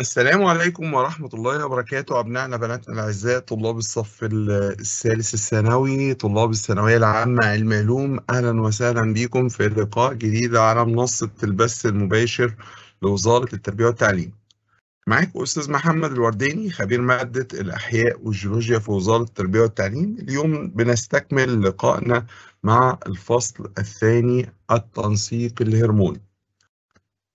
السلام عليكم ورحمة الله وبركاته أبنائنا بناتنا الأعزاء طلاب الصف الثالث الثانوي طلاب الثانوية العامة علم علوم أهلا وسهلا بكم في لقاء جديد على منصة البث المباشر لوزارة التربية والتعليم معاك أستاذ محمد الورداني خبير مادة الأحياء والجيولوجيا في وزارة التربية والتعليم اليوم بنستكمل لقائنا مع الفصل الثاني التنسيق الهرموني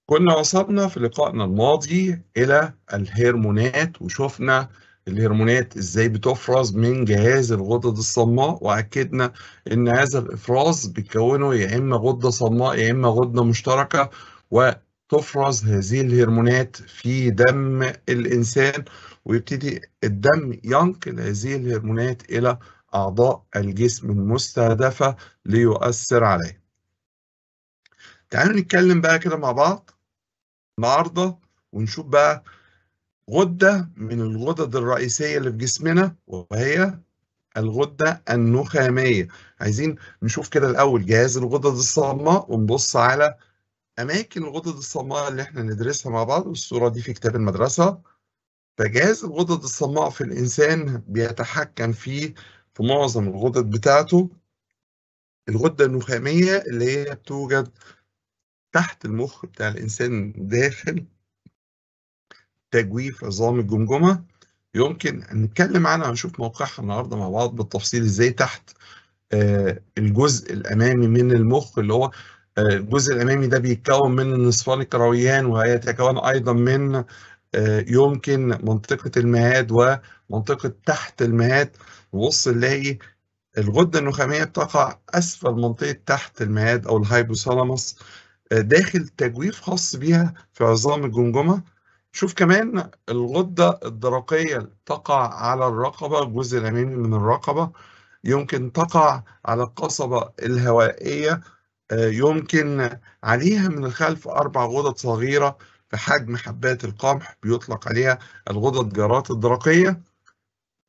كنا وصلنا في لقائنا الماضي إلى الهرمونات وشفنا الهرمونات ازاي بتفرز من جهاز الغدد الصماء واكدنا ان هذا الافراز بيتكونه يا اما غده صماء يا اما غده مشتركه وتفرز هذه الهرمونات في دم الانسان ويبتدي الدم ينقل هذه الهرمونات الى اعضاء الجسم المستهدفه ليؤثر عليها. تعالوا نتكلم بقى كده مع بعض النهارده ونشوف بقى غده من الغدد الرئيسيه اللي في جسمنا وهي الغده النخاميه عايزين نشوف كده الاول جهاز الغدد الصماء ونبص على اماكن الغدد الصماء اللي احنا ندرسها مع بعض والصوره دي في كتاب المدرسه فجهاز الغدد الصماء في الانسان بيتحكم فيه في معظم الغدد بتاعته الغده النخاميه اللي هي بتوجد تحت المخ بتاع الإنسان داخل تجويف عظام الجمجمة يمكن نتكلم عنها ونشوف موقعها النهاردة مع بعض بالتفصيل إزاي تحت آه، الجزء الأمامي من المخ اللي هو آه، الجزء الأمامي ده بيتكون من النصفان الكرويان ويتكون أيضا من آه، يمكن منطقة المهاد ومنطقة تحت المهاد نبص نلاقي الغدة النخامية بتقع أسفل منطقة تحت المهاد أو الهايبوثالاموس داخل تجويف خاص بيها في عظام الجمجمة شوف كمان الغدة الدرقية تقع على الرقبة الجزء الأمامي من الرقبة يمكن تقع على القصبة الهوائية آه، يمكن عليها من الخلف أربع غدد صغيرة في حجم حبات القمح بيطلق عليها الغدد جارات الدرقية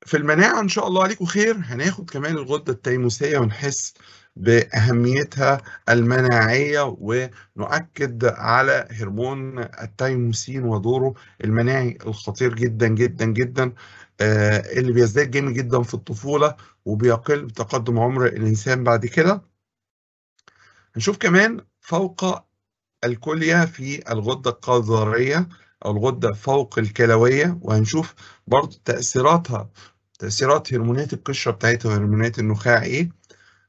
في المناعة إن شاء الله عليكم خير هناخد كمان الغدة التيموسية ونحس باهميتها المناعيه ونؤكد على هرمون التايموسين ودوره المناعي الخطير جدا جدا جدا آه، اللي بيزداد جامد جدا في الطفوله وبيقل بتقدم عمر الانسان بعد كده. هنشوف كمان فوق الكليه في الغده القذريه او الغده فوق الكلويه وهنشوف برضه تاثيراتها تاثيرات هرمونات القشره بتاعتها وهرمونات النخاع ايه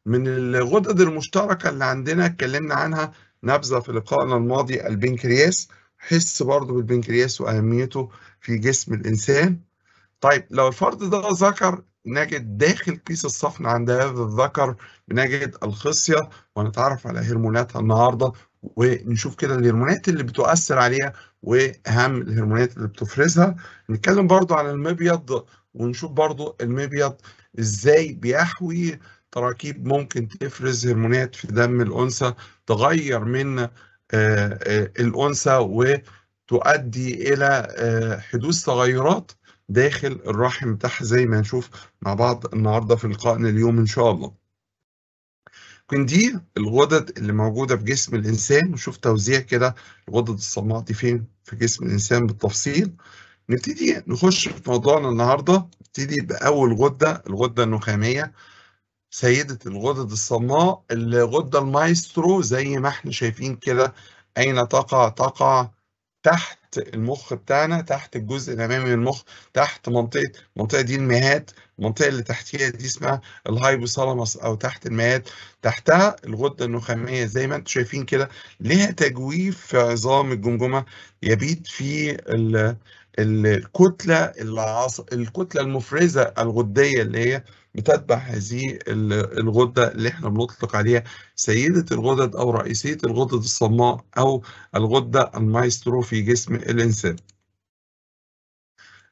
من الغدد المشتركة اللي عندنا اتكلمنا عنها نبذة في لقائنا الماضي البنكرياس حس برضه بالبنكرياس وأهميته في جسم الإنسان طيب لو الفرد ده ذكر نجد داخل كيس الصفن عند هذا الذكر بنجد الخصية ونتعرف على هرموناتها النهاردة ونشوف كده الهرمونات اللي بتؤثر عليها وأهم الهرمونات اللي بتفرزها نتكلم برضو عن المبيض ونشوف برضو المبيض ازاي بيحوي تراكيب ممكن تفرز هرمونات في دم الأنثى تغير من آه، آه، الأنثى وتؤدي إلى آه، حدوث تغيرات داخل الرحم بتاعها زي ما هنشوف مع بعض النهارده في لقائنا اليوم إن شاء الله. دي الغدد اللي موجودة في جسم الإنسان وشوف توزيع كده الغدد الصماء دي فين في جسم الإنسان بالتفصيل. نبتدي نخش في موضوعنا النهارده نبتدي بأول غدة الغدة النخامية سيدة الغدد الصماء الغدة المايسترو زي ما احنا شايفين كده أين تقع تقع تحت المخ بتاعنا تحت الجزء الأمامي من المخ تحت منطقة المنطقة دي المهات المنطقة اللي تحتيها دي اسمها الهايبوثالاموس أو تحت المهات تحتها الغدة النخامية زي ما انتم شايفين كده ليها تجويف في عظام الجمجمة يبيت في الكتله العص... الكتله المفرزه الغديه اللي هي بتتبع هذه الغده اللي احنا بنطلق عليها سيده الغدد او رئيسيه الغدد الصماء او الغده المايسترو في جسم الانسان.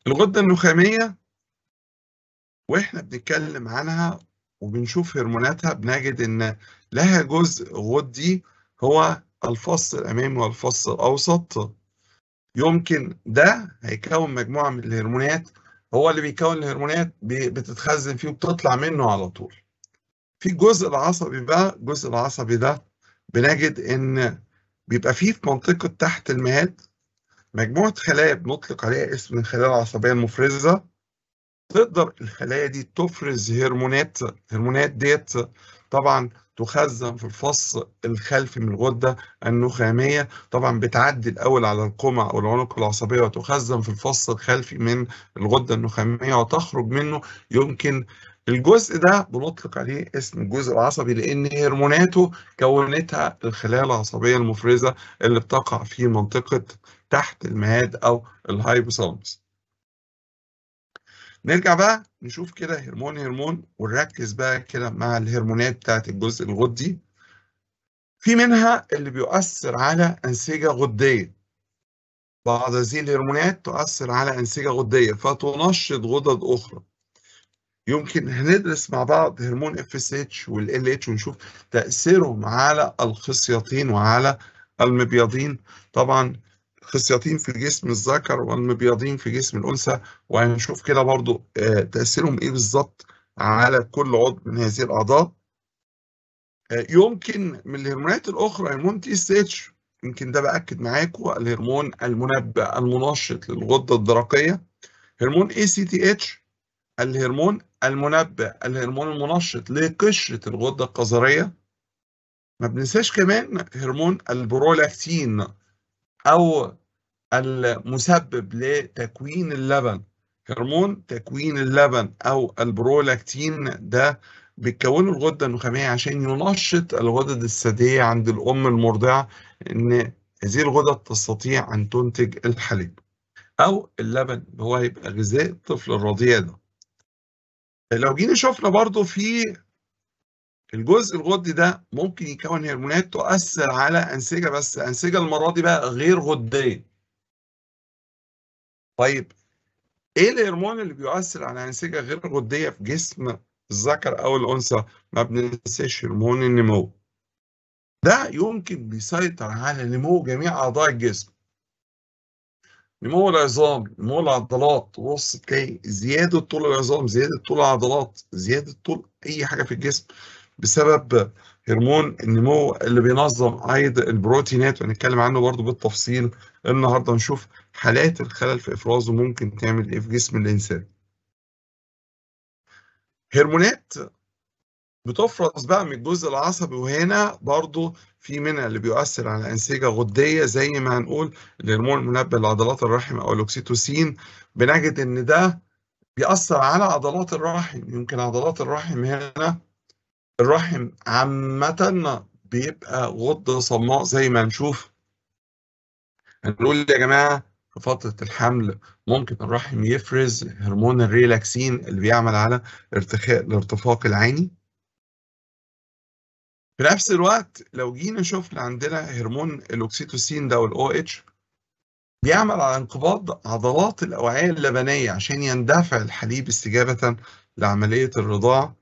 الغده النخاميه واحنا بنتكلم عنها وبنشوف هرموناتها بنجد ان لها جزء غدي هو الفص الامامي والفص الاوسط يمكن ده هيكون مجموعة من الهرمونات هو اللي بيكون الهرمونات بتتخزن فيه وبتطلع منه على طول في الجزء العصبي بقى الجزء العصبي ده بنجد ان بيبقى فيه في منطقة تحت المهاد مجموعة خلايا بنطلق عليها اسم الخلايا العصبية المفرزة تقدر الخلايا دي تفرز هرمونات الهرمونات ديت طبعا تخزن في الفص الخلفي من الغدة النخامية طبعا بتعدي الأول على القمع والعنق العصبية وتخزن في الفص الخلفي من الغدة النخامية وتخرج منه يمكن الجزء ده بنطلق عليه اسم الجزء العصبي لأن هرموناته كونتها الخلايا العصبية المفرزة اللي بتقع في منطقة تحت المهاد أو الهايبوثالاموس. نرجع بقى نشوف كده هرمون هرمون ونركز بقى كده مع الهرمونات بتاعت الجزء الغدي في منها اللي بيؤثر على أنسجة غدية بعض هذه الهرمونات تؤثر على أنسجة غدية فتنشط غدد أخرى يمكن هندرس مع بعض هرمون FSH والLH والال اتش ونشوف تاثيرهم على الخصيتين وعلى المبيضين طبعا خصيتين في جسم الذكر والمبيضين في جسم الانثى وهنشوف كده برضو آه، تاثيرهم ايه بالظبط على كل عضو من هذه الاعضاء آه، يمكن من الهرمونات الاخرى هرمون تي اس اتش يمكن ده باكد معاكم الهرمون المنبئ المنشط للغده الدرقيه هرمون اي سي تي اتش الهرمون المنبئ الهرمون المنشط لقشره الغده القذريه ما بننساش كمان هرمون البرولاكتين أو المسبب لتكوين اللبن هرمون تكوين اللبن أو البرولاكتين ده بيتكونه الغدة النخامية عشان ينشط الغدد الثدييه عند الأم المرضعة إن هذه الغدد تستطيع أن تنتج الحليب أو اللبن هو هيبقى غذاء الطفل الرضيع ده. لو جينا شفنا برضو في الجزء الغدي ده ممكن يكون هرمونات تؤثر على أنسجة بس أنسجة المرة دي بقى غير غدية طيب إيه الهرمون اللي بيؤثر على أنسجة غير غدية في جسم الذكر أو الأنثى ما بننساش هرمون النمو ده يمكن بيسيطر على نمو جميع أعضاء الجسم نمو العظام نمو العضلات بص زيادة طول العظام زيادة طول العضلات زيادة طول أي حاجة في الجسم بسبب هرمون النمو اللي بينظم عيد البروتينات وهنتكلم عنه برضو بالتفصيل النهارده نشوف حالات الخلل في افرازه ممكن تعمل ايه في جسم الانسان هرمونات بتفرز بقى من الجزء العصبي وهنا برضو في منها اللي بيؤثر على انسجه غديه زي ما هنقول الهرمون المنبه لعضلات الرحم او الاكسيتوسين بنجد ان ده بيأثر على عضلات الرحم يمكن عضلات الرحم هنا الرحم عامة بيبقى غدة صماء زي ما نشوف هنقول يا جماعة في فترة الحمل ممكن الرحم يفرز هرمون الريلاكسين اللي بيعمل على ارتخاء الارتفاق العيني في نفس الوقت لو جينا شفنا عندنا هرمون الاوكسيتوسين ده والاو اتش بيعمل على انقباض عضلات الاوعيه اللبنيه عشان يندفع الحليب استجابه لعمليه الرضاعه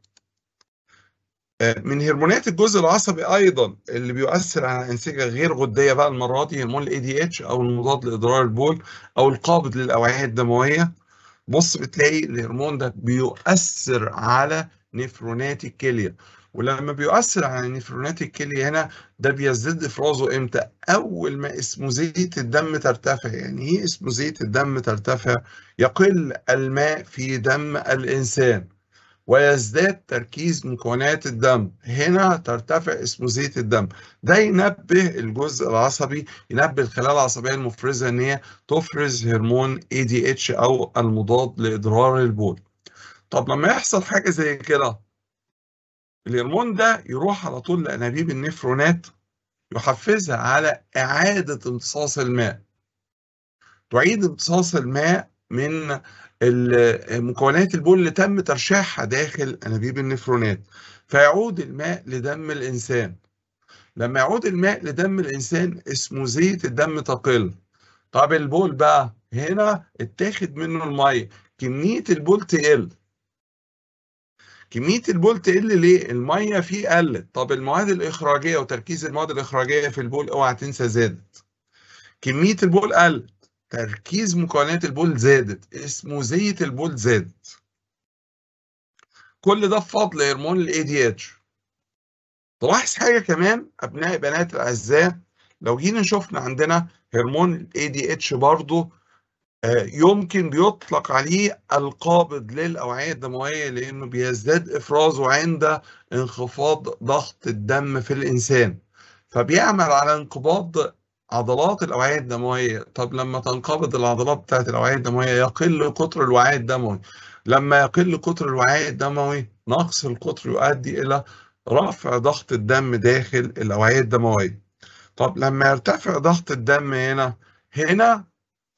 من هرمونات الجزء العصبي ايضا اللي بيؤثر على انسجه غير غديه بقى المره دي هرمون الاي دي اتش او المضاد لاضرار البول او القابض للاوعيه الدمويه بص بتلاقي الهرمون ده بيؤثر على نفرونات الكليه ولما بيؤثر على نفرونات الكليه هنا ده بيزيد افرازه امتى اول ما اسموزيه الدم ترتفع يعني ايه اسموزيه الدم ترتفع يقل الماء في دم الانسان ويزداد تركيز مكونات الدم هنا ترتفع اسموزية الدم ده ينبه الجزء العصبي ينبه الخلايا العصبية المفرزة ان هي تفرز هرمون ADH او المضاد لإضرار البول طب لما يحصل حاجة زي كده الهرمون ده يروح على طول لأنابيب النفرونات يحفزها على إعادة امتصاص الماء تعيد امتصاص الماء من مكونات البول اللي تم ترشيحها داخل انابيب النفرونات فيعود الماء لدم الانسان لما يعود الماء لدم الانسان اسموزيه الدم تقل طب البول بقى هنا اتاخد منه الميه كميه البول تقل كميه البول تقل ليه الميه فيه قلت طب المواد الاخراجيه وتركيز المواد الاخراجيه في البول اوعى تنسى زادت كميه البول قلت تركيز مكونات البول زادت اسموزية البول زادت كل ده بفضل هرمون الاي دي اتش تلاحظ حاجة كمان أبنائي بنات الأعزاء لو جينا شفنا عندنا هرمون الاي دي اتش برضه آه، يمكن بيطلق عليه القابض للأوعية الدموية لأنه بيزداد إفرازه عند انخفاض ضغط الدم في الإنسان فبيعمل على انقباض عضلات الاوعيه الدمويه طب لما تنقبض العضلات بتاعت الاوعيه الدمويه يقل قطر الوعاء الدموي لما يقل قطر الوعاء الدموي نقص القطر يؤدي الى رفع ضغط الدم داخل الاوعيه الدمويه طب لما يرتفع ضغط الدم هنا هنا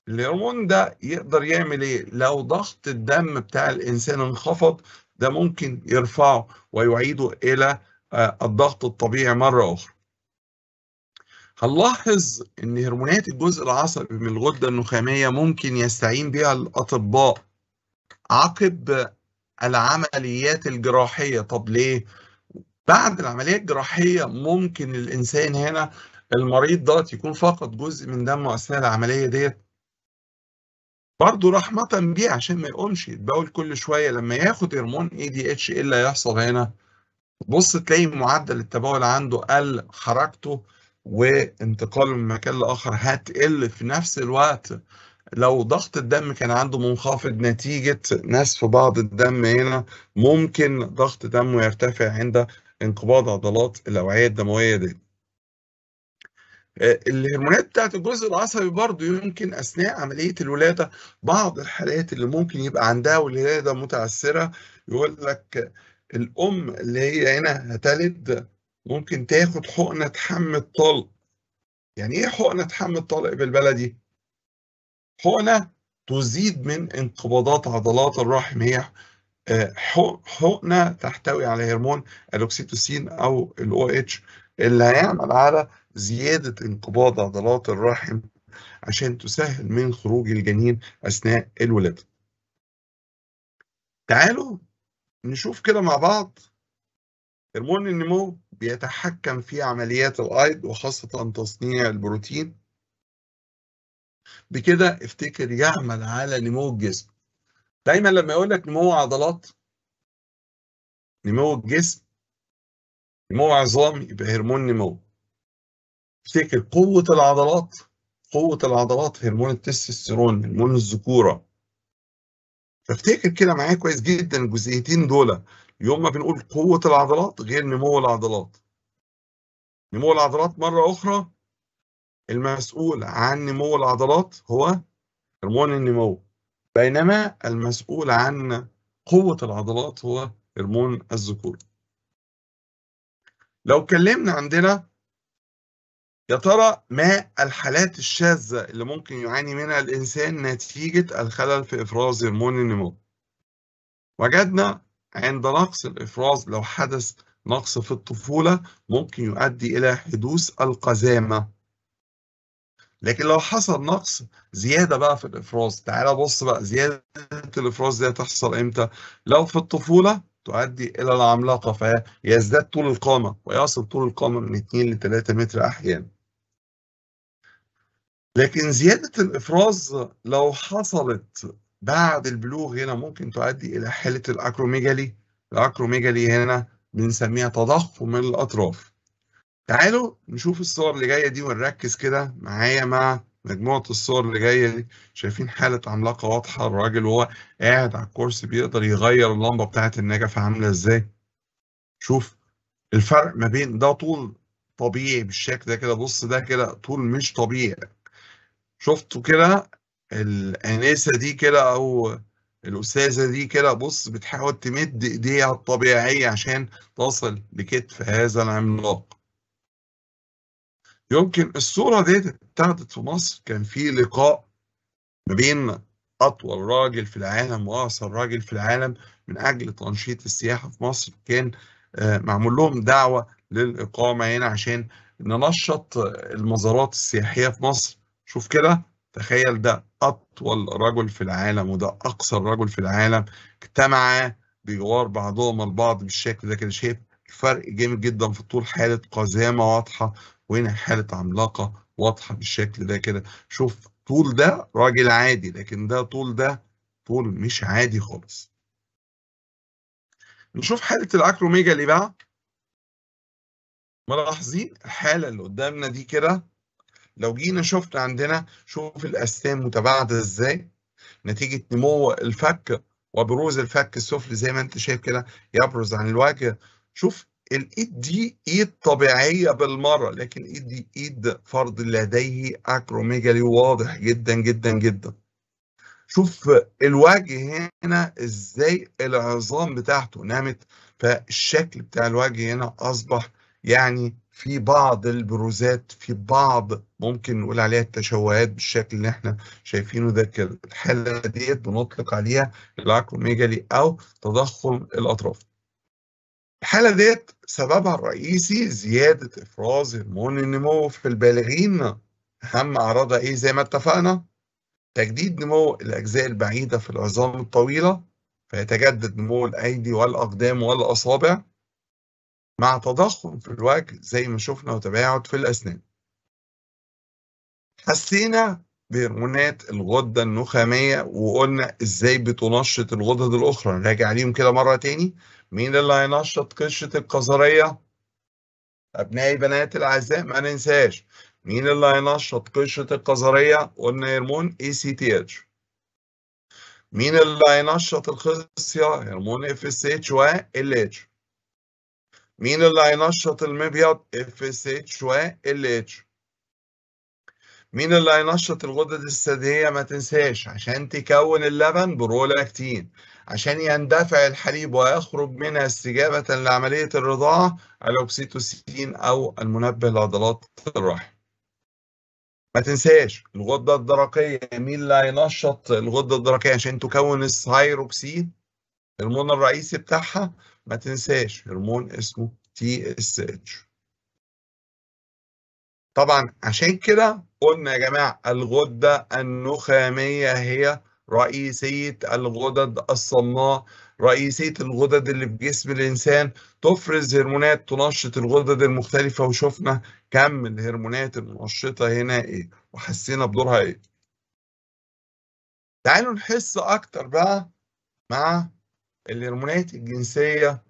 الهرمون ده يقدر يعمل ايه لو ضغط الدم بتاع الانسان انخفض ده ممكن يرفعه ويعيده الى آه، الضغط الطبيعي مره اخرى هنلاحظ ان هرمونات الجزء العصبي من الغده النخاميه ممكن يستعين بها الاطباء عقب العمليات الجراحيه طب ليه بعد العمليه الجراحيه ممكن الانسان هنا المريض ده يكون فقد جزء من دمه اثناء العمليه ديت برضه رحمه بيه عشان ما يقومش يتبول كل شويه لما ياخد هرمون اي دي اتش ايه اللي هيحصل هنا بص تلاقي معدل التبول عنده قل حركته وانتقاله من مكان لاخر هتقل في نفس الوقت لو ضغط الدم كان عنده منخفض نتيجه نسف بعض الدم هنا ممكن ضغط دمه يرتفع عند انقباض عضلات الاوعيه الدمويه دي. آه، الهرمونات بتاعت الجزء العصبي برضه يمكن اثناء عمليه الولاده بعض الحالات اللي ممكن يبقى عندها ولاده متعسرة يقول لك الام اللي هي هنا هتلد ممكن تاخد حقنه حم الطلق يعني ايه حقنه حم الطلق بالبلدي حقنه تزيد من انقباضات عضلات الرحم هي آه، حقنه تحتوي على هرمون الاوكسيتوسين او الاو اتش اللي هيعمل على زياده انقباض عضلات الرحم عشان تسهل من خروج الجنين اثناء الولاده. تعالوا نشوف كده مع بعض هرمون النمو بيتحكم في عمليات الايض وخاصة تصنيع البروتين بكده افتكر يعمل على نمو الجسم دايما لما يقول لك نمو عضلات نمو الجسم نمو عظام يبقى هرمون نمو افتكر قوة العضلات قوة العضلات هرمون التستوستيرون هرمون الذكورة فافتكر كده معايا كويس جدا الجزئيتين دول يوم ما بنقول قوة العضلات غير نمو العضلات نمو العضلات مرة أخرى المسؤول عن نمو العضلات هو هرمون النمو بينما المسؤول عن قوة العضلات هو هرمون الذكور لو اتكلمنا عندنا يا ترى ما الحالات الشاذة اللي ممكن يعاني منها الإنسان نتيجة الخلل في إفراز هرمون النمو وجدنا عند نقص الإفراز لو حدث نقص في الطفولة ممكن يؤدي إلى حدوث القزامة لكن لو حصل نقص زيادة بقى في الإفراز تعالى بص بقى زيادة الإفراز دي هتحصل إمتى لو في الطفولة تؤدي إلى العملاقة فيزداد طول القامة ويصل طول القامة من 2 ل 3 متر أحيانا لكن زيادة الإفراز لو حصلت بعد البلوغ هنا ممكن تؤدي إلى حالة الأكروميجالي الأكروميجالي هنا بنسميها تضخم الأطراف تعالوا نشوف الصور اللي جاية دي ونركز كده معايا مع مجموعة الصور اللي جاية دي شايفين حالة عملاقة واضحة الراجل وهو قاعد على الكرسي بيقدر يغير اللمبة بتاعة النجفة عاملة ازاي شوف الفرق ما بين ده طول طبيعي بالشكل ده كده بص ده كده طول مش طبيعي شفتوا كده الانسه دي كده او الاستاذه دي كده بص بتحاول تمد ايديها الطبيعيه عشان تصل لكتف هذا العملاق يمكن الصوره دي اتاخدت في مصر كان في لقاء ما بين اطول راجل في العالم واقصر راجل في العالم من اجل تنشيط السياحه في مصر كان آه، معمول لهم دعوه للاقامه هنا عشان ننشط المزارات السياحيه في مصر شوف كده تخيل ده أطول رجل في العالم وده أقصر رجل في العالم اجتمعا بجوار بعضهم البعض بالشكل ده كده شايف الفرق جامد جدا في الطول حالة قزامة واضحة وهنا حالة عملاقة واضحة بالشكل ده كده شوف طول ده راجل عادي لكن ده طول ده طول مش عادي خالص نشوف حالة الأكروميجالي بقى ملاحظين الحالة اللي قدامنا دي كده لو جينا شفت عندنا شوف الأجسام متباعدة إزاي نتيجة نمو الفك وبروز الفك السفلي زي ما أنت شايف كده يبرز عن الوجه شوف الايد دي ايد طبيعيه بالمره لكن الايد دي ايد فرد لديه اكروميجالي واضح جدا جدا جدا شوف الوجه هنا ازاي العظام بتاعته نامت فالشكل بتاع الوجه هنا اصبح يعني في بعض البروزات في بعض ممكن نقول عليها التشوهات بالشكل اللي احنا شايفينه ده كده الحاله ديت بنطلق عليها الاكروميجالي او تضخم الاطراف الحاله ديت سببها الرئيسي زياده افراز هرمون النمو في البالغين اهم اعراضها ايه زي ما اتفقنا تجديد نمو الاجزاء البعيده في العظام الطويله فيتجدد نمو الايدي والاقدام والاصابع مع تضخم في الوجه زي ما شفنا وتباعد في الأسنان حسينا بهرمونات الغدة النخامية وقلنا إزاي بتنشط الغدد الأخرى نراجع عليهم كده مرة تاني مين اللي هينشط قشرة القذرية؟ أبنائي بنات الأعزاء ما ننساش مين اللي هينشط قشرة القذرية؟ قلنا هرمون ACTH مين اللي هينشط الخصية؟ هرمون FSH و LH مين اللي هينشط المبيض؟ FSH و LH. مين اللي هينشط الغدد الثدييه ما تنساش عشان تكون اللبن برولاكتين عشان يندفع الحليب ويخرج منها استجابه لعمليه الرضاعه الاوكسيتوسين او المنبه لعضلات الرحم ما تنساش الغده الدرقيه مين اللي هينشط الغده الدرقيه عشان تكون السايروكسين المون الرئيسي بتاعها ما تنساش هرمون اسمه تي اس اتش طبعا عشان كده قلنا يا جماعه الغده النخاميه هي رئيسيه الغدد الصماء رئيسيه الغدد اللي في جسم الانسان تفرز هرمونات تنشط الغدد المختلفه وشفنا كم الهرمونات المنشطه هنا ايه وحسينا بدورها ايه تعالوا نحس اكتر بقى مع الهرمونات الجنسية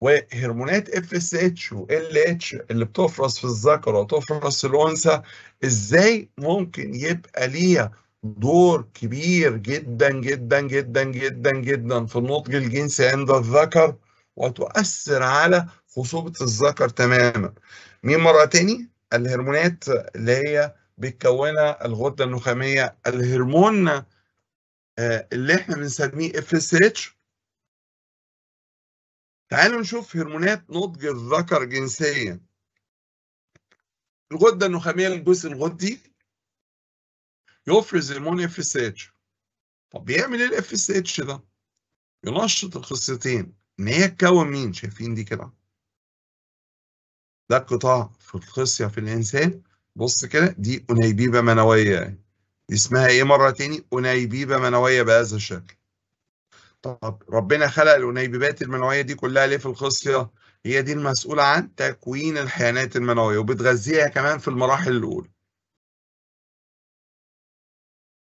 وهرمونات اف اس اتش و اتش اللي بتفرز في الذكر وتفرز في الانثى ازاي ممكن يبقى ليها دور كبير جدا جدا جدا جدا جدا في النضج الجنسي عند الذكر وتؤثر على خصوبة الذكر تماما. مين مرة تاني؟ الهرمونات اللي هي بتكونها الغدة النخامية الهرمون آه، اللي احنا بنسميه اف اس اتش تعالوا نشوف هرمونات نضج الذكر جنسيا الغدة النخامية للجزء الغدي يفرز هرمون اف اس اتش طب بيعمل ايه الاف اس اتش ده؟ ينشط الخصيتين ان هي تكون مين؟ شايفين دي كده ده القطاع في الخصية في الإنسان بص كده دي أنيبيبة منوية دي اسمها إيه مرة تاني؟ أنيبيبة منوية بهذا الشكل طب ربنا خلق الانيببات المنوية دي كلها ليه في الخصية؟ هي دي المسؤولة عن تكوين الحيوانات المنوية وبتغذيها كمان في المراحل الأولى.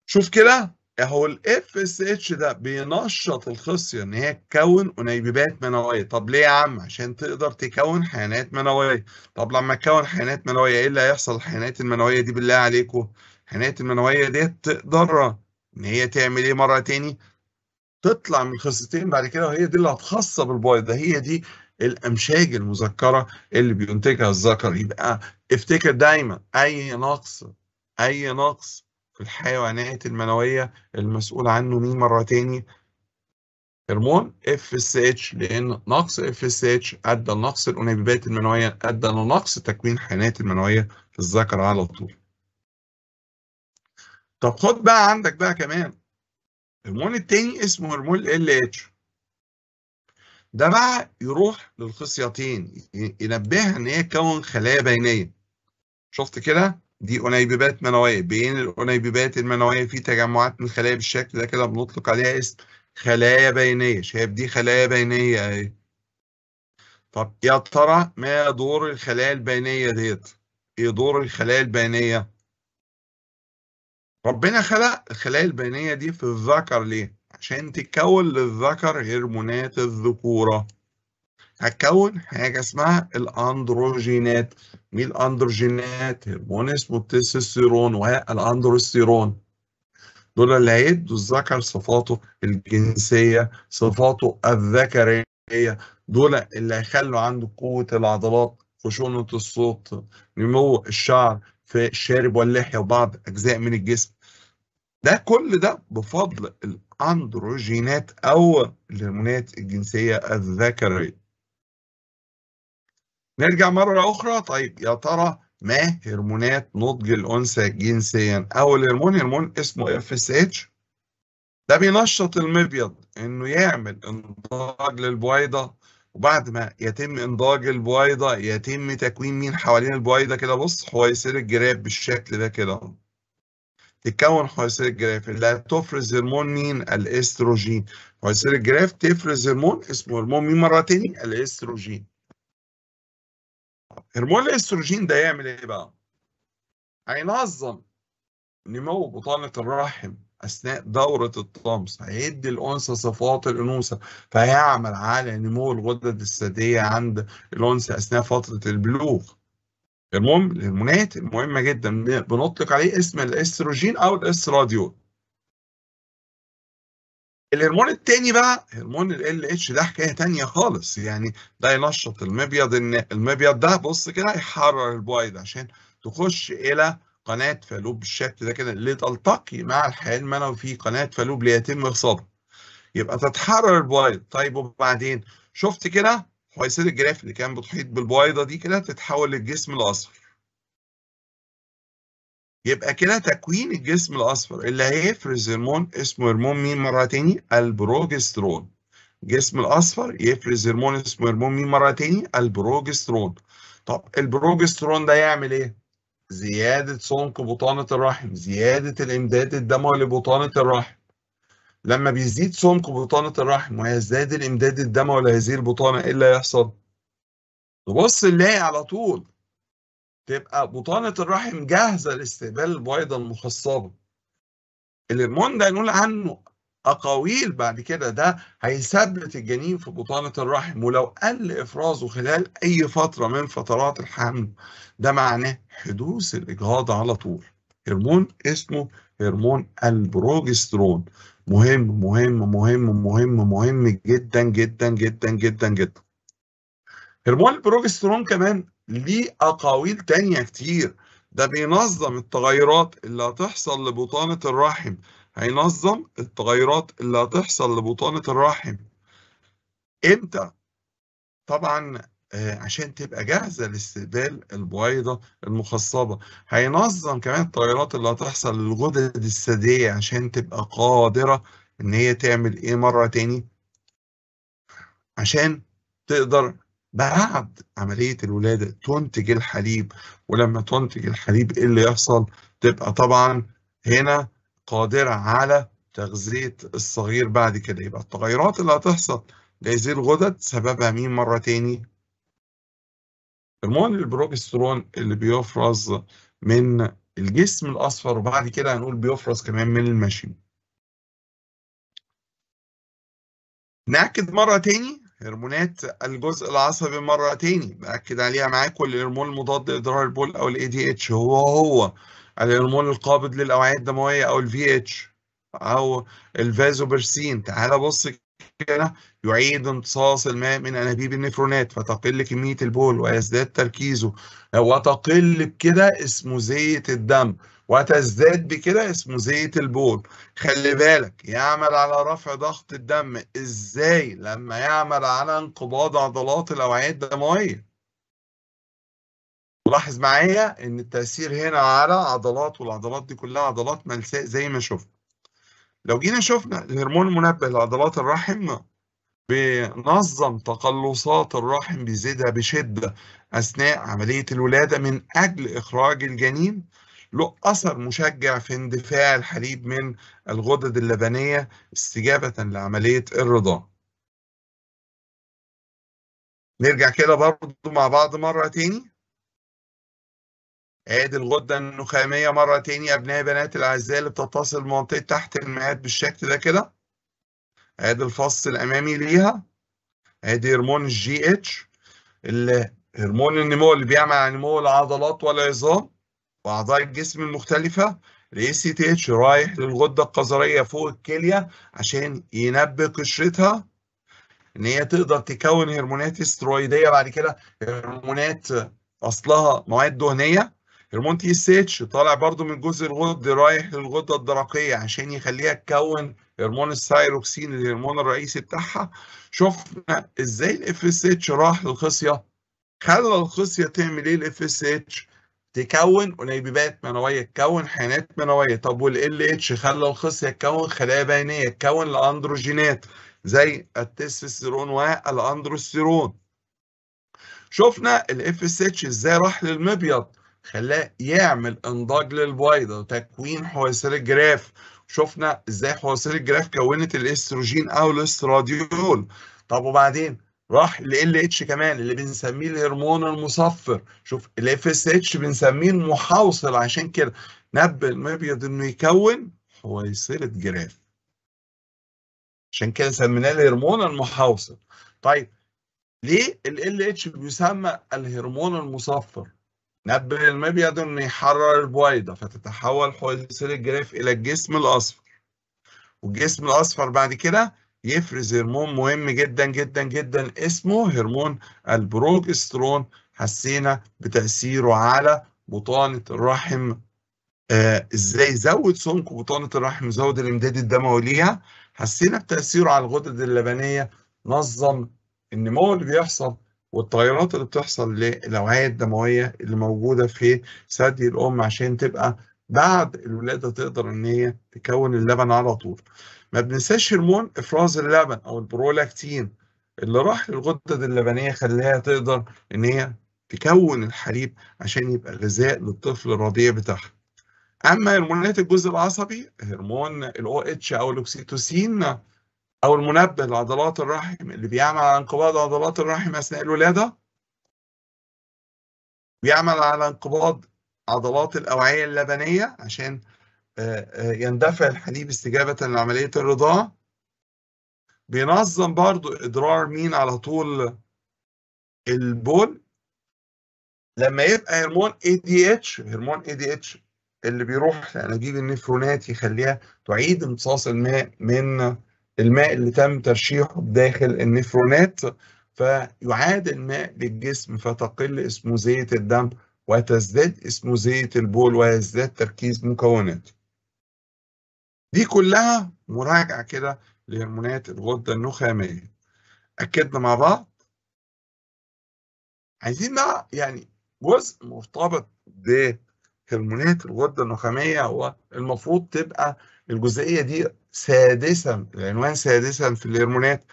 شوف كده اهو الاف اس اتش ده بينشط الخصيه ان هي تكون انيببات منويه طب ليه يا عم عشان تقدر تكون حيوانات منويه طب لما تكون حيوانات منويه ايه اللي هيحصل الحيوانات المنويه دي بالله عليكم الحيوانات المنويه دي تقدر ان هي تعمل ايه مره تاني تطلع من الخصيتين بعد كده وهي دي اللي هتخص بالبيض ده هي دي الامشاج المذكره اللي بينتجها الذكر يبقى افتكر دايما اي نقص اي نقص في الحيوانات المنويه المسؤول عنه مين مره تاني هرمون اف اس اتش لان نقص اف اس اتش ادى لنقص الانابيبات المنويه ادى لنقص تكوين الحيوانات المنويه في الذكر على طول طب خد بقى عندك بقى كمان هرمون التاني اسمه هرمون ال اتش ده بقى يروح للخصيتين ينبهها ان هي تكون خلايا بينيه شفت كده دي انيبيبات منويه بين الانيبيبات المنويه في تجمعات من الخلايا بالشكل ده كده بنطلق عليها اسم خلايا بينيه شايف دي خلايا بينيه اهي طب يا ترى ما دور الخلايا البينيه ديت ايه دور الخلايا البينيه ربنا خلق الخلايا البينية دي في الذكر ليه؟ عشان تكون للذكر هرمونات الذكورة هتكون حاجة اسمها الأندروجينات مين الأندروجينات؟ هرمون اسمه التستوستيرون والأندروستيرون دول اللي هيدوا الذكر صفاته الجنسية صفاته الذكرية دول اللي هيخلوا عنده قوة العضلات خشونة الصوت نمو الشعر في الشارب واللحية وبعض أجزاء من الجسم ده كل ده بفضل الاندروجينات او الهرمونات الجنسيه الذكريه نرجع مره اخرى طيب يا ترى ما هرمونات نضج الانثى جنسيا او الهرمون هرمون اسمه اف اس اتش ده بينشط المبيض انه يعمل انضاج للبويضه وبعد ما يتم انضاج البويضه يتم تكوين مين حوالين البويضه كده بص هو يصير الجراب بالشكل ده كده تتكون حويصله الجراف اللي هتفرز هرمون مين؟ الاستروجين حويصله الجراف تفرز هرمون اسمه هرمون مين مرة تاني؟ الاستروجين هرمون الاستروجين ده يعمل ايه بقى؟ هينظم نمو بطانة الرحم اثناء دوره الطمس هيدي الانثى صفات الانوثه فهيعمل على نمو الغدد الثدييه عند الانثى اثناء فتره البلوغ المهم الهرمونات المهمه جدا بنطلق عليه اسم الاستروجين او الاستراديول الهرمون الثاني بقى هرمون ال اتش ده حكايه ثانيه خالص يعني ده ينشط المبيض ان المبيض ده بص كده يحرر البويض عشان تخش الى قناه فالوب بالشكل ده كده اللي تلتقي مع الحياه المنوي في قناه فالوب ليتم اغصابها يبقى تتحرر البويض طيب وبعدين شفت كده حويصله الجراف اللي كان بتحيط بالبويضه دي كده تتحول للجسم الاصفر يبقى كده تكوين الجسم الاصفر اللي هيفرز هرمون اسمه هرمون مين مره تاني البروجسترون الجسم الاصفر يفرز هرمون اسمه هرمون مين مره تاني البروجسترون طب البروجسترون ده يعمل ايه زياده سمك بطانه الرحم زياده الامداد الدموي لبطانه الرحم لما بيزيد سمك بطانة الرحم ويزداد الإمداد الدموي لهذه البطانة إيه اللي هيحصل؟ تبص نلاقي على طول تبقى بطانة الرحم جاهزة لاستقبال البويضة المخصبة الهرمون ده نقول عنه أقاويل بعد كده ده هيثبت الجنين في بطانة الرحم ولو قل إفرازه خلال أي فترة من فترات الحمل ده معناه حدوث الإجهاض على طول هرمون اسمه هرمون البروجسترون مهم مهم مهم مهم مهم جدا جدا جدا جدا جدا هرمون البروجسترون كمان ليه اقاويل تانية كتير ده بينظم التغيرات اللي هتحصل لبطانة الرحم هينظم التغيرات اللي هتحصل لبطانة الرحم امتى طبعا آه، عشان تبقى جاهزة لاستقبال البويضة المخصبة هينظم كمان التغيرات اللي هتحصل للغدد الثديية عشان تبقى قادرة إن هي تعمل إيه مرة تاني عشان تقدر بعد عملية الولادة تنتج الحليب ولما تنتج الحليب إيه اللي يحصل تبقى طبعا هنا قادرة على تغذية الصغير بعد كده يبقى التغيرات اللي هتحصل لهذه الغدد سببها مين مرة تاني هرمون البروجسترون اللي بيفرز من الجسم الاصفر وبعد كده هنقول بيفرز كمان من المشي نأكد مرة تاني هرمونات الجزء العصبي مرة تاني بأكد عليها معاكم الهرمون المضاد لإضرار البول أو دي ADH هو هو الهرمون القابض للأوعية الدموية أو ال VH أو الفازوبرسين تعال بص يعيد امتصاص الماء من انابيب النفرونات فتقل كميه البول ويزداد تركيزه وتقل بكده اسموزيه الدم وتزداد بكده اسموزيه البول خلي بالك يعمل على رفع ضغط الدم ازاي لما يعمل على انقباض عضلات الاوعيه الدمويه لاحظ معايا ان التاثير هنا على عضلات والعضلات دي كلها عضلات ملساء زي ما شفت لو جينا شفنا الهرمون المنبه لعضلات الرحم بنظم تقلصات الرحم بيزيدها بشدة أثناء عملية الولادة من أجل إخراج الجنين له أثر مشجع في اندفاع الحليب من الغدد اللبنية استجابة لعملية الرضاعة. نرجع كده برضو مع بعض مرة تاني ادي الغده النخاميه مره تاني يا ابنائي بنات الاعزاء اللي بتتصل بمنطقه تحت المعاد بالشكل ده كده ادي الفص الامامي ليها ادي هرمون الجي اتش اللي هرمون النمو اللي بيعمل على نمو العضلات والعظام واعضاء الجسم المختلفه الاي سي تي اتش رايح للغده القذريه فوق الكليه عشان ينبه قشرتها ان هي تقدر تكون هرمونات استرويديه بعد كده هرمونات اصلها مواد دهنيه ريمونت اتش طالع برضو من جزء الغده رايح للغده الدرقيه عشان يخليها تكون هرمون الثايروكسين الهرمون الرئيسي بتاعها شفنا ازاي الاف اس اتش راح للخصيه خلى الخصيه تعمل ايه الاف اس اتش تكون انيبيبات منويه تكون حيوانات منويه طب وال اتش خلى الخصيه تكون خلايا بينيه تكون الاندروجينات زي التستوستيرون والاندروستيرون شفنا الاف اس اتش ازاي راح للمبيض خلاه يعمل انضاج للبويضه وتكوين حواسير الجراف شفنا ازاي حواسير الجراف كونت الاستروجين او الاستراديول طب وبعدين راح ال اتش كمان اللي بنسميه الهرمون المصفر شوف اف اس اتش بنسميه المحوصل عشان كده نبه المبيض انه يكون حويصله جراف عشان كده سميناه الهرمون المحوصل طيب ليه ال اتش بيسمى الهرمون المصفر نبل المبيض أنه يحرر البويضة فتتحول حليصير الجراف إلى الجسم الأصفر والجسم الأصفر بعد كده يفرز هرمون مهم جدا جدا جدا اسمه هرمون البروجسترون حسينا بتأثيره على بطانة الرحم آه ازاي زود سمك بطانة الرحم زود الامداد الدموي ليها حسينا بتأثيره على الغدد اللبنية نظم النمو اللي بيحصل والتغيرات اللي بتحصل للأوعية الدموية اللي موجودة في ثدي الأم عشان تبقى بعد الولادة تقدر إن هي تكون اللبن على طول. ما بننساش هرمون إفراز اللبن أو البرولاكتين اللي راح للغدة اللبنية خلاها تقدر إن هي تكون الحليب عشان يبقى غذاء للطفل الرضيع بتاعها. أما هرمونات الجزء العصبي هرمون الاو اتش أو الأكسيتوسين أو المنبه لعضلات الرحم اللي بيعمل على انقباض عضلات الرحم أثناء الولادة بيعمل على انقباض عضلات الأوعية اللبنية عشان آه، آه، يندفع الحليب استجابة لعملية الرضاعة بينظم برضو إدرار مين على طول البول لما يبقى هرمون ADH هرمون ADH اللي بيروح لأنابيب النفرونات يخليها تعيد امتصاص الماء من الماء اللي تم ترشيحه داخل النفرونات فيعاد الماء للجسم فتقل اسموزية الدم وتزداد اسموزية البول ويزداد تركيز مكوناته دي كلها مراجعة كده لهرمونات الغدة النخامية أكدنا مع بعض عايزين بقى يعني جزء مرتبط بهرمونات الغدة النخامية والمفروض تبقى الجزئية دي سادسا العنوان سادسا في الهرمونات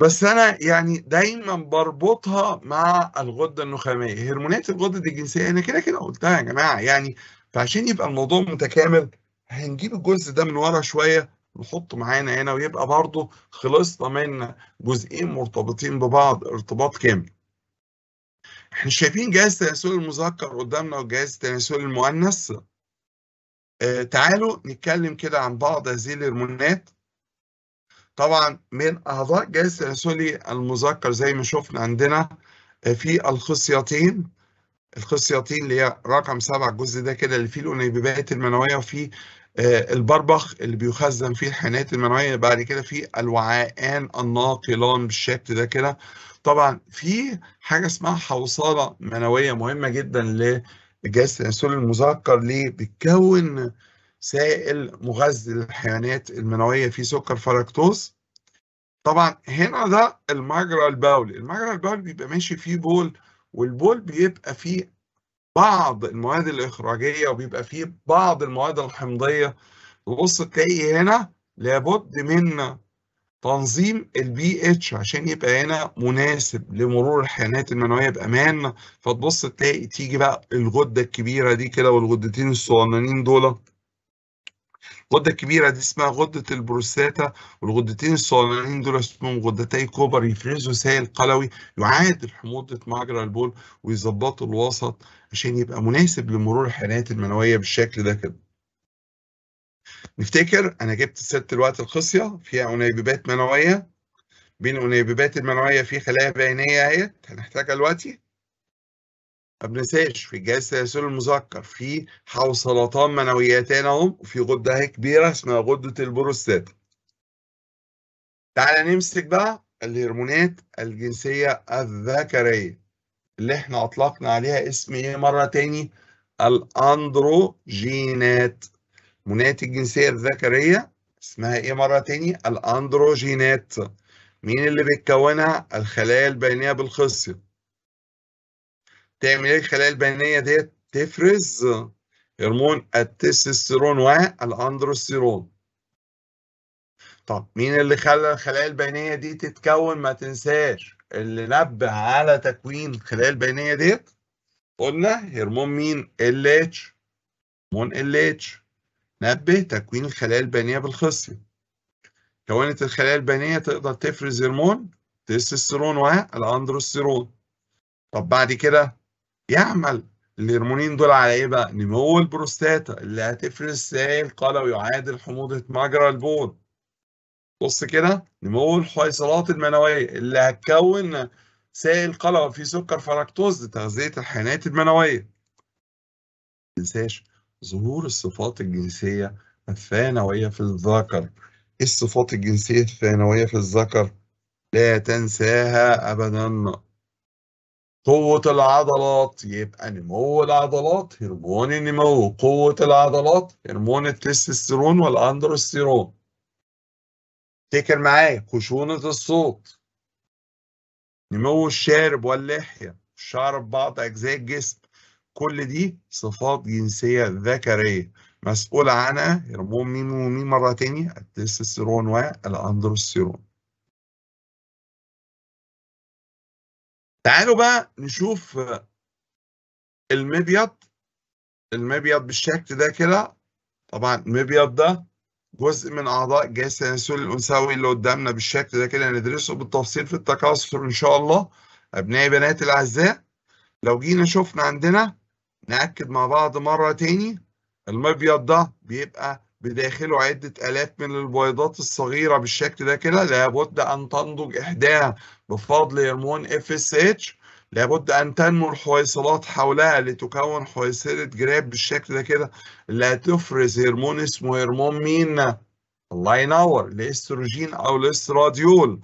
بس انا يعني دايما بربطها مع الغده النخاميه هرمونات الغده الجنسيه انا كده كده قلتها يا جماعه يعني فعشان يبقى الموضوع متكامل هنجيب الجزء ده من ورا شويه نحطه معانا هنا ويبقى برضه خلصنا من جزئين مرتبطين ببعض ارتباط كامل احنا شايفين جهاز التناسل المذكر قدامنا وجهاز التناسل المؤنث آه، تعالوا نتكلم كده عن بعض هذه الهرمونات طبعا من أعضاء جهاز التناسلي المذكر زي ما شفنا عندنا آه، في الخصيتين الخصيتين اللي هي رقم سبعة الجزء ده كده اللي فيه الأنيبيبات المنوية وفي آه، البربخ اللي بيخزن فيه الحيوانات المنوية بعد كده في الوعاءان الناقلان بالشكل ده كده طبعا في حاجة اسمها حوصلة منوية مهمة جدا ل جهاز الانسولين المذكر ليه بتكون سائل مغذي للحيوانات المنويه فيه سكر فركتوز. طبعا هنا ده المجرى البولي المجرى البولي بيبقى ماشي فيه بول والبول بيبقى فيه بعض المواد الاخراجيه وبيبقى فيه بعض المواد الحمضيه بص تلاقي هنا لابد من تنظيم البي اتش عشان يبقى هنا مناسب لمرور الحيوانات المنويه بامان فتبص تلاقي تيجي بقى الغده الكبيره دي كده والغدتين الصغننين دول الغده الكبيره دي اسمها غده البروستاتا والغدتين الصغننين دول اسمهم غدتي كوبر يفرزوا سائل قلوي يعادل حموضه مجرى البول ويظبطوا الوسط عشان يبقى مناسب لمرور الحيوانات المنويه بالشكل ده كده نفتكر أنا جبت الست الوقت القصية فيها انيببات منوية بين انيببات المنوية في خلايا بيانيه أهيت هنحتاجها دلوقتي ما بنساش في الجهاز التناسلي المذكر في حوصلتان منويتان اهم وفي غده اهي كبيره اسمها غده البروستاتا. تعالى نمسك بقى الهرمونات الجنسيه الذكريه اللي احنا اطلقنا عليها اسم ايه مره تاني؟ الاندروجينات. منات الجنسية الذكرية اسمها ايه مرة تاني؟ الاندروجينات مين اللي بتكونها؟ الخلايا البينية بالخصية تعمل ايه الخلايا البينية ديت؟ تفرز هرمون التستوستيرون والاندروستيرون طب مين اللي خلى الخلايا البينية دي تتكون ما تنساش اللي نبه على تكوين الخلايا البينية ديت قلنا هرمون مين؟ ال اتش هرمون ال اتش نبه تكوين الخلايا البنية بالخصية كونت الخلايا البنية تقدر تفرز هرمون التستوستيرون والاندروستيرون طب بعد كده يعمل الهرمونين دول على ايه بقى؟ نمو البروستاتا اللي هتفرز سائل قلوي يعادل حموضة مجرى البول. بص كده نمو الحيصلات المنوية اللي هتكون سائل قلوي فيه سكر فركتوز لتغذية الحيوانات المنوية. متنساش ظهور الصفات الجنسية الثانوية في الذكر إيه الصفات الجنسية الثانوية في الذكر لا تنساها أبدا قوة العضلات يبقى نمو العضلات هرمون النمو قوة العضلات هرمون التستوستيرون والأندروستيرون افتكر معايا خشونة الصوت نمو الشارب واللحية الشعر ببعض أجزاء الجسم كل دي صفات جنسية ذكرية مسؤولة عنها يربوهم مين ومين مرة تانية التستوستيرون والأندروستيرون تعالوا بقى نشوف المبيض المبيض بالشكل ده كده طبعا المبيض ده جزء من أعضاء جهاز التناسلي الأنثوي اللي قدامنا بالشكل ده كده ندرسه بالتفصيل في التكاثر إن شاء الله أبنائي بنات الأعزاء لو جينا شفنا عندنا نأكد مع بعض مرة تاني المبيض ده بيبقى بداخله عدة آلاف من البويضات الصغيرة بالشكل ده كده لابد أن تنضج إحداها بفضل هرمون FSH لابد أن تنمو الحويصلات حولها لتكون حويصلة جراب بالشكل ده كده اللي هتفرز هرمون اسمه هرمون مين؟ الله ينور الاستروجين أو الاستراديول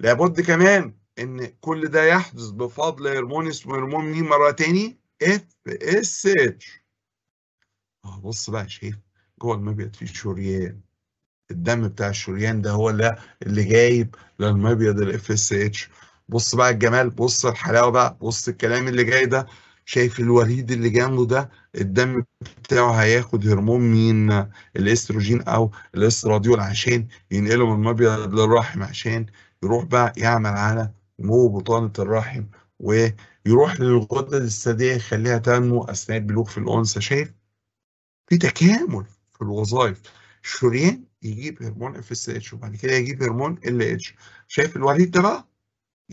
لابد كمان إن كل ده يحدث بفضل هرمون اسمه هرمون مين مرة تاني؟ اف اس اتش اه بص بقى شايف جوه المبيض فيه شريان الدم بتاع الشريان ده هو اللي اللي جايب للمبيض الاف اس اتش بص بقى الجمال بص الحلاوه بقى بص الكلام اللي جاي ده شايف الوريد اللي جنبه ده الدم بتاعه هياخد هرمون من الاستروجين او الاستراديول عشان ينقله من المبيض للرحم عشان يروح بقى يعمل على نمو بطانه الرحم ويروح للغدة الثديية يخليها تنمو أثناء البلوغ في الأنثى شايف في تكامل في الوظائف الشريان يجيب هرمون اف اس اتش وبعد كده يجيب هرمون ال اتش شايف الوريد ده بقى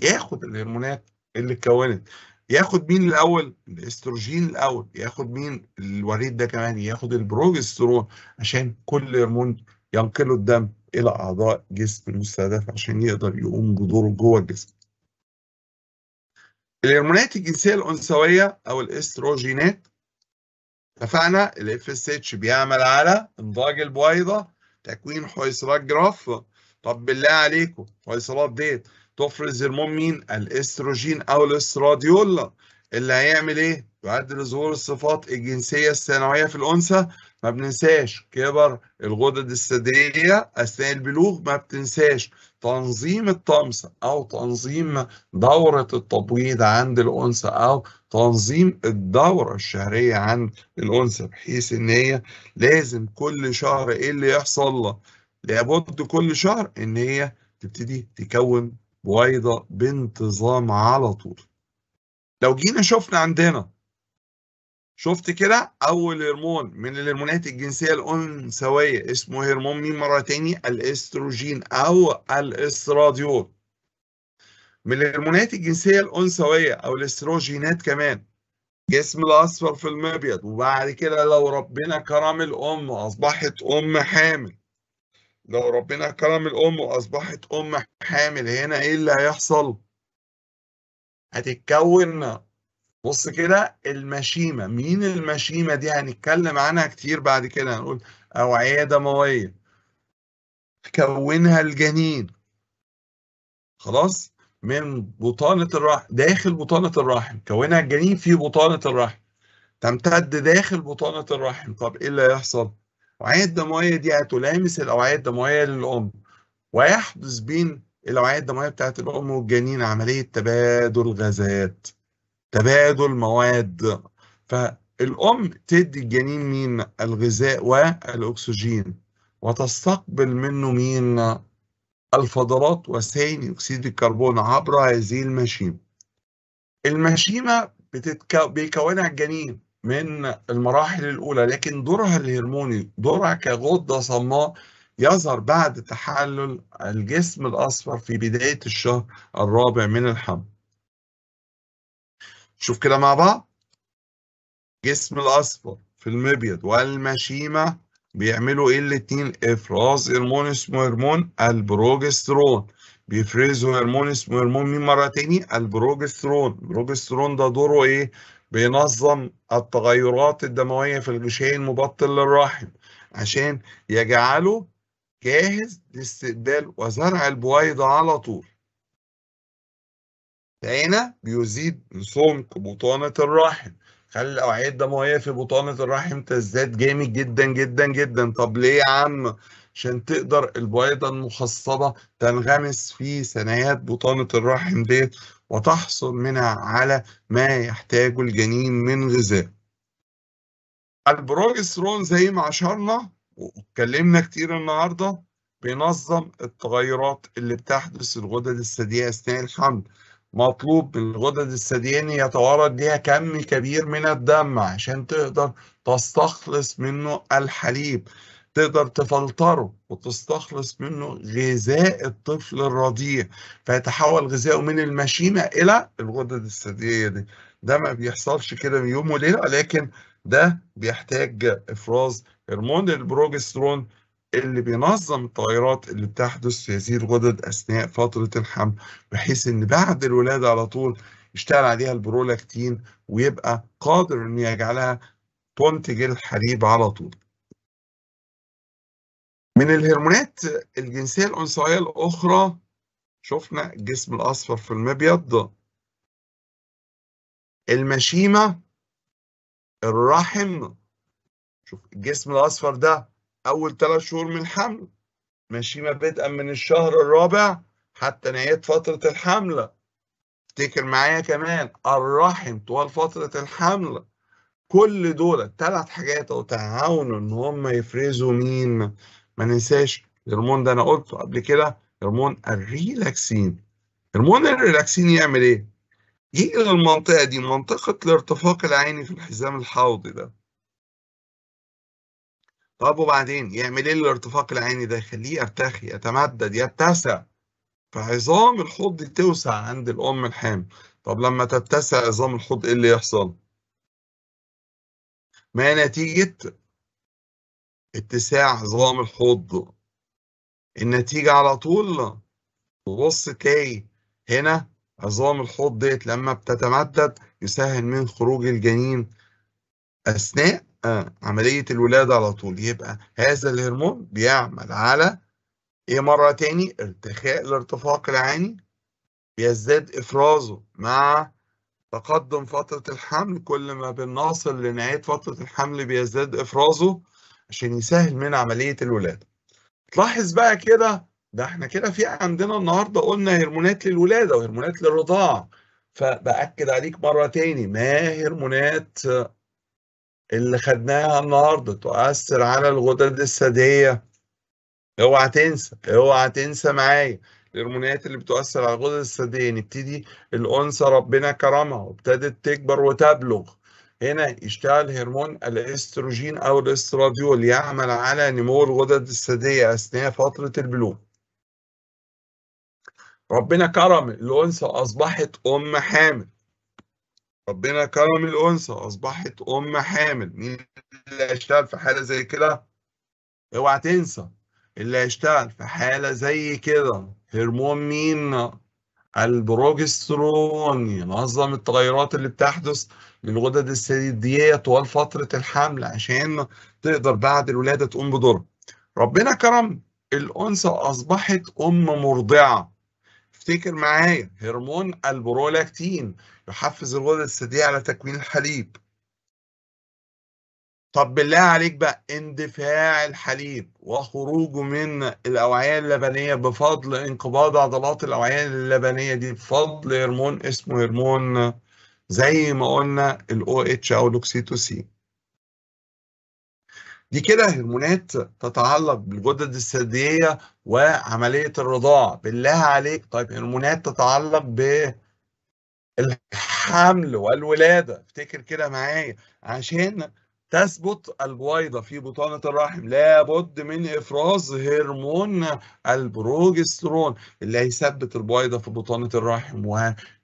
ياخد الهرمونات اللي اتكونت ياخد مين الاول الاستروجين الاول ياخد مين الوريد ده كمان ياخد البروجسترون عشان كل هرمون ينقله الدم الى اعضاء جسم المستهدف عشان يقدر يقوم بدوره جوه الجسم الهرمونات الجنسيه الانثويه او الاستروجينات اتفقنا الـ FSH بيعمل على انضاج البويضه تكوين حويصلات جراف طب بالله عليكم حويصلات ديت تفرز هرمون مين الاستروجين او الاستراديول اللي هيعمل ايه يعدل ظهور الصفات الجنسيه الثانويه في الانثى ما بننساش كبر الغدد الثدييه اثناء البلوغ ما بتنساش تنظيم الطمس او تنظيم دوره التبويض عند الانثى او تنظيم الدوره الشهريه عند الانثى بحيث ان هي لازم كل شهر ايه اللي يحصل لها لابد كل شهر ان هي تبتدي تكون بويضه بانتظام على طول لو جينا شفنا عندنا شفت كده اول هرمون من الهرمونات الجنسيه الانثويه اسمه هرمون مين مره تاني الاستروجين او الاستراديول من الهرمونات الجنسيه الانثويه او الاستروجينات كمان جسم الاصفر في المبيض وبعد كده لو ربنا كرم الام اصبحت ام حامل لو ربنا كرم الام واصبحت ام حامل هنا ايه اللي هيحصل هتتكون بص كده المشيمة مين المشيمة دي هنتكلم عنها كتير بعد كده هنقول أوعية دموية كونها الجنين خلاص من بطانة الرحم داخل بطانة الرحم كونها الجنين في بطانة الرحم تمتد داخل بطانة الرحم طب ايه اللي هيحصل؟ الأوعية الدموية دي هتلامس الأوعية الدموية للأم ويحدث بين الأوعية الدموية بتاعت الأم والجنين عملية تبادل غازات تبادل مواد فالأم تدي الجنين مين الغذاء والأكسجين وتستقبل منه مين الفضلات وثاني أكسيد الكربون عبر هذه المشيمة المشيمة بتتك... بيكونها الجنين من المراحل الأولى لكن دورها الهرموني دورها كغدة صماء يظهر بعد تحلل الجسم الأصفر في بداية الشهر الرابع من الحمل شوف كده مع بعض جسم الاصفر في المبيض والمشيمه بيعملوا ايه الاتنين افراز هرمون اسمه هرمون البروجسترون بيفرزوا هرمون اسمه هرمون مين مره تاني البروجسترون البروجسترون ده دوره ايه بينظم التغيرات الدمويه في الغشاء المبطن للرحم عشان يجعله جاهز لاستقبال وزرع البويضه على طول بيزيد من سمك بطانة الرحم خلي الأوعية الدموية في بطانة الرحم تزداد جامد جدا جدا جدا طب ليه يا عم؟ عشان تقدر البويضة المخصبة تنغمس في ثنايات بطانة الرحم ديت وتحصل منها على ما يحتاجه الجنين من غذاء. البروجسترون زي ما عشرنا واتكلمنا كتير النهارده بينظم التغيرات اللي بتحدث الغدد الثدييه اثناء الحمل مطلوب الغدد الثدياني يتوارد ليها كم كبير من الدم عشان تقدر تستخلص منه الحليب تقدر تفلتره وتستخلص منه غذاء الطفل الرضيع فيتحول غذائه من المشيمة إلى الغدد الثديية دي ده ما بيحصلش كده من يوم وليلة لكن ده بيحتاج إفراز هرمون البروجسترون اللي بينظم التغيرات اللي بتحدث في هذه الغدد أثناء فترة الحمل بحيث إن بعد الولادة على طول يشتغل عليها البرولاكتين ويبقى قادر إنه يجعلها تنتج الحليب على طول. من الهرمونات الجنسية الأنثوية الأخرى شفنا الجسم الأصفر في المبيض المشيمة الرحم شوف الجسم الأصفر ده اول ثلاث شهور من الحمل ماشي ما بدءا من الشهر الرابع حتى نهايه فتره الحمله افتكر معايا كمان الرحم طوال فتره الحمله كل دول ثلاث حاجات وتعاونوا ان هم يفرزوا مين ما ننساش الهرمون ده انا قلته قبل كده هرمون الريلاكسين هرمون الريلاكسين يعمل ايه يجي للمنطقه دي منطقه الارتفاق العيني في الحزام الحوضي ده طب وبعدين يعمل ايه الارتفاق العيني ده يخليه يرتخي يتمدد يتسع فعظام الحوض توسع عند الام الحامل طب لما تتسع عظام الحوض ايه اللي يحصل ما نتيجه اتساع عظام الحوض النتيجه على طول بص تلاقي هنا عظام الحوض ديت لما بتتمدد يسهل من خروج الجنين اثناء آه عملية الولادة على طول يبقى هذا الهرمون بيعمل على إيه مرة تاني ارتخاء الارتفاق العاني بيزداد إفرازه مع تقدم فترة الحمل كل ما بنصل لنهاية فترة الحمل بيزداد إفرازه عشان يسهل من عملية الولادة تلاحظ بقى كده ده احنا كده في عندنا النهاردة قلنا هرمونات للولادة وهرمونات للرضاعة فبأكد عليك مرة تاني ما هرمونات اللي خدناها النهارده تؤثر على الغدد الثدييه اوعى تنسى اوعى تنسى معايا الهرمونات اللي بتؤثر على الغدد الثدييه نبتدي الانثى ربنا كرمها وابتدت تكبر وتبلغ هنا يشتغل هرمون الاستروجين او الاستراديول يعمل على نمو الغدد الثدييه اثناء فتره البلوغ ربنا كرم الانثى اصبحت ام حامل ربنا كرم الأنثى أصبحت أم حامل مين اللي هيشتغل في حالة زي كده؟ اوعى تنسى اللي هيشتغل في حالة زي كده هرمون مين؟ البروجسترون ينظم التغيرات اللي بتحدث للغدد غدد الثديية طوال فترة الحمل عشان تقدر بعد الولادة تقوم بدورها. ربنا كرم الأنثى أصبحت أم مرضعة افتكر معايا هرمون البرولاكتين يحفز الغدد الثدييه على تكوين الحليب طب بالله عليك بقى اندفاع الحليب وخروجه من الاوعيه اللبنيه بفضل انقباض عضلات الاوعيه اللبنيه دي بفضل هرمون اسمه هرمون زي ما قلنا الاو اتش او الاوكسيتوسين دي كده هرمونات تتعلق بالغدد الثدييه وعملية الرضاعة بالله عليك طيب هرمونات تتعلق بالحمل والولادة افتكر كده معايا عشان تثبت البويضة في بطانة الرحم لابد من إفراز هرمون البروجسترون اللي هيثبت البويضة في بطانة الرحم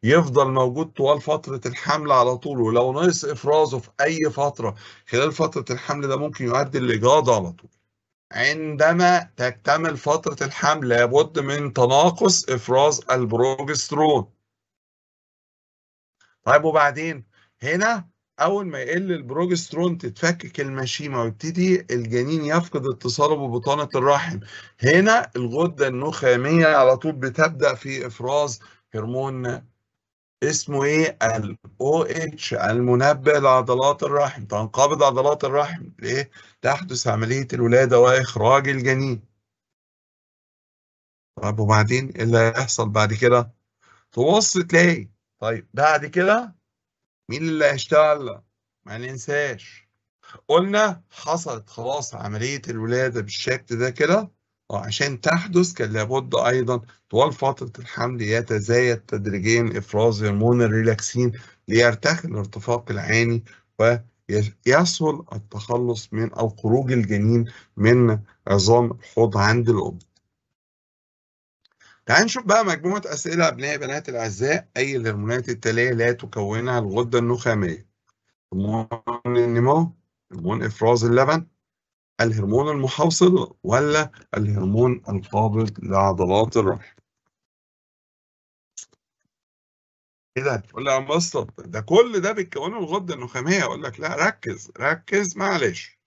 ويفضل موجود طوال فترة الحمل على طول ولو نقص إفرازه في أي فترة خلال فترة الحمل ده ممكن يؤدي للإجهاض على طول عندما تكتمل فترة الحمل لابد من تناقص إفراز البروجسترون طيب وبعدين هنا أول ما يقل البروجسترون تتفكك المشيمة ويبتدي الجنين يفقد اتصاله ببطانة الرحم هنا الغدة النخامية على طول بتبدأ في إفراز هرمون اسمه ايه ال OH المنبئ لعضلات الرحم تنقبض عضلات الرحم ليه تحدث عملية الولادة وإخراج الجنين طب وبعدين ايه اللي هيحصل بعد كده تبص تلاقي طيب بعد كده مين اللي هيشتغل ما ننساش قلنا حصلت خلاص عملية الولادة بالشكل ده كده وعشان آه، تحدث كان لابد أيضا طوال فترة الحمل يتزايد تدريجيا إفراز هرمون الريلاكسين ليرتخي الارتفاق العاني ويسهل التخلص من أو خروج الجنين من عظام الحوض عند الأم. تعالوا نشوف بقى مجموعة أسئلة أبناء بنات الأعزاء أي الهرمونات التالية لا تكونها الغدة النخامية؟ هرمون النمو، هرمون إفراز اللبن، الهرمون المحوصل ولا الهرمون القابض لعضلات الرحم ايه ده تقول لي يا ده كل ده بيتكونوا الغده النخاميه اقول لك لا ركز ركز معلش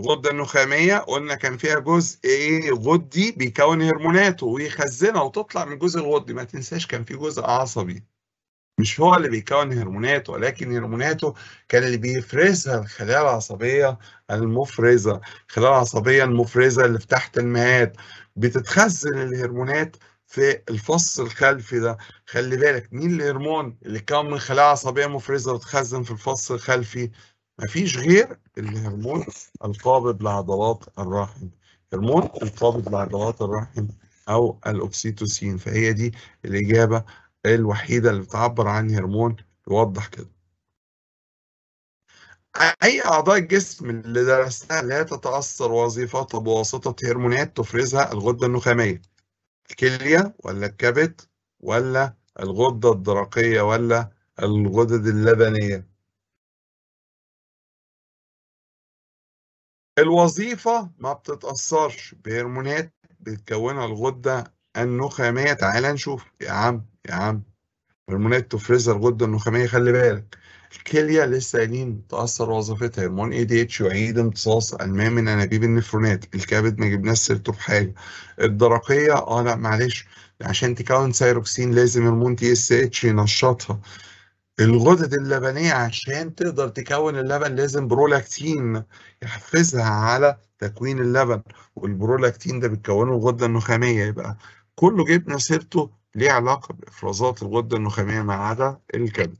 الغده النخاميه قلنا كان فيها جزء ايه غدي بيكون هرموناته ويخزنها وتطلع من الجزء الغدي ما تنساش كان في جزء عصبي مش هو اللي بيكون هرموناته ولكن هرموناته كان اللي بيفرزها الخلايا العصبية المفرزة الخلايا العصبية المفرزة اللي في تحت المهاد بتتخزن الهرمونات في الفص الخلفي ده خلي بالك مين الهرمون اللي كان من خلايا عصبية مفرزة وتخزن في الفص الخلفي مفيش غير الهرمون القابض لعضلات الرحم هرمون القابض لعضلات الرحم او الاوكسيتوسين فهي دي الاجابه ايه الوحيدة اللي بتعبر عن هرمون يوضح كده أي أعضاء الجسم اللي درسناها لا تتأثر وظيفتها بواسطة هرمونات تفرزها الغدة النخامية الكلية ولا الكبد ولا الغدة الدرقية ولا الغدد اللبنية الوظيفة ما بتتأثرش بهرمونات بتكونها الغدة النخامية تعال نشوف يا عم يا عم هرمونات تفرزها الغده النخاميه خلي بالك الكليه لسه قايلين تاثر وظيفتها هرمون اي دي اتش يعيد امتصاص الماء من انابيب النفرونات الكبد ما جبناش سيرته في حاجه الدرقيه اه لا معلش عشان تكون ثيروكسين لازم هرمون تي اس اتش ينشطها الغدد اللبنيه عشان تقدر تكون اللبن لازم برولاكتين يحفزها على تكوين اللبن والبرولاكتين ده بتكونه الغده النخاميه يبقى كله جبنا سيرته ليه علاقة بإفرازات الغدة النخامية ما عدا الكبد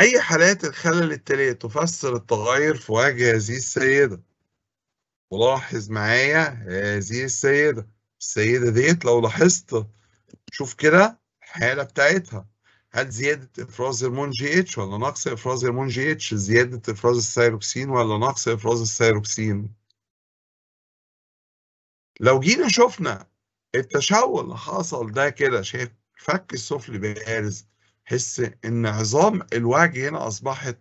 أي حالات الخلل التالية تفسر التغير في وجه هذه السيدة ولاحظ معايا هذه السيدة السيدة ديت لو لاحظت شوف كده الحالة بتاعتها هل زيادة إفراز هرمون جي اتش ولا نقص إفراز هرمون جي اتش زيادة إفراز الثيروكسين ولا نقص إفراز الثيروكسين لو جينا شفنا التشوه اللي حصل ده كده شايف الفك السفلي بارز حس ان عظام الوجه هنا اصبحت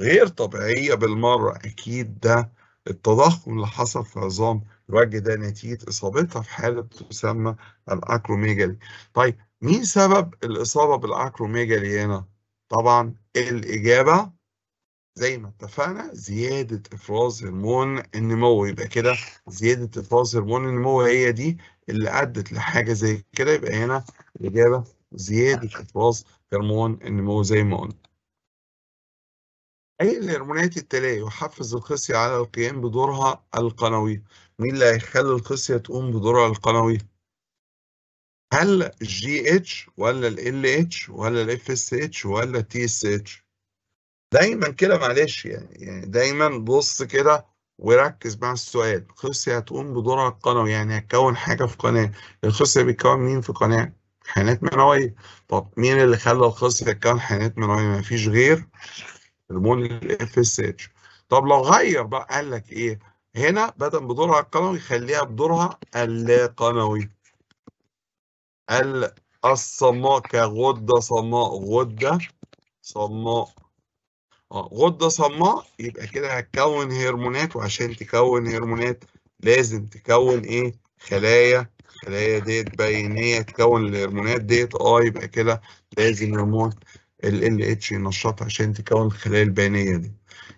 غير طبيعيه بالمره اكيد ده التضخم اللي حصل في عظام الوجه ده نتيجه اصابتها في حاله تسمى الاكروميجالي طيب مين سبب الاصابه بالاكروميجالي هنا طبعا الاجابه زي ما اتفقنا زيادة إفراز هرمون النمو يبقى كده زيادة إفراز هرمون النمو هي دي اللي أدت لحاجة زي كده يبقى هنا الإجابة زيادة إفراز هرمون النمو زي ما قلنا. أي الهرمونات التالية يحفز الخصية على القيام بدورها القنوي مين اللي هيخلي الخصية تقوم بدورها القنوي؟ هل جي اتش ولا ال اتش ولا الاف اس اتش ولا تي اس اتش؟ دايما كده معلش يعني،, يعني دايما بص كده وركز مع السؤال الخصية هتقوم بدورها القنوي يعني هتكون حاجة في قناة الخصية بيتكون مين في قناة؟ حيوانات منوية طب مين اللي خلى الخصية تتكون حيوانات منوية؟ مفيش غير هرمون الاف اس اتش طب لو غير بقى قال لك ايه؟ هنا بدل بدورها القنوي خليها بدورها القنوي الصماء كغدة صماء غدة صماء اه غده صماء يبقى كده هتكون هرمونات وعشان تكون هرمونات لازم تكون ايه خلايا الخلايا ديت باين هي تكون الهرمونات ديت اه يبقى كده لازم هرمون ال ال اتش ينشط عشان تكون الخلايا البينيه دي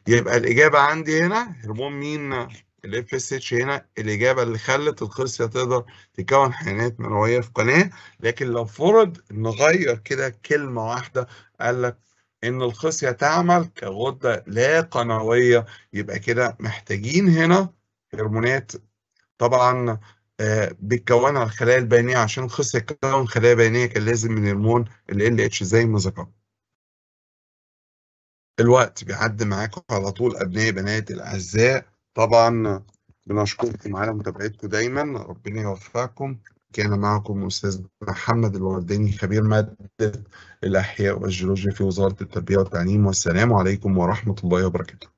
يبقى الاجابه عندي هنا هرمون مين اف اس اتش هنا الاجابه اللي خلت الخصيه تقدر تكون حيوانات منويه في قناه لكن لو فرض نغير كده كلمه واحده قال لك ان الخصيه تعمل كغده لا قنويه يبقى كده محتاجين هنا هرمونات طبعا آه، بتكونها الخلايا البينيه عشان الخصيه تكون خلايا بينيه كان لازم من هرمون ال اتش زي ما ذكرنا الوقت بيعدي معاكم على طول ابنائي بنات الاعزاء طبعا بنشكركم على متابعتكم دايما ربنا يوفقكم كان معكم أستاذ محمد الورداني خبير مادة الأحياء والجيولوجيا في وزارة التربية والتعليم والسلام عليكم ورحمة الله وبركاته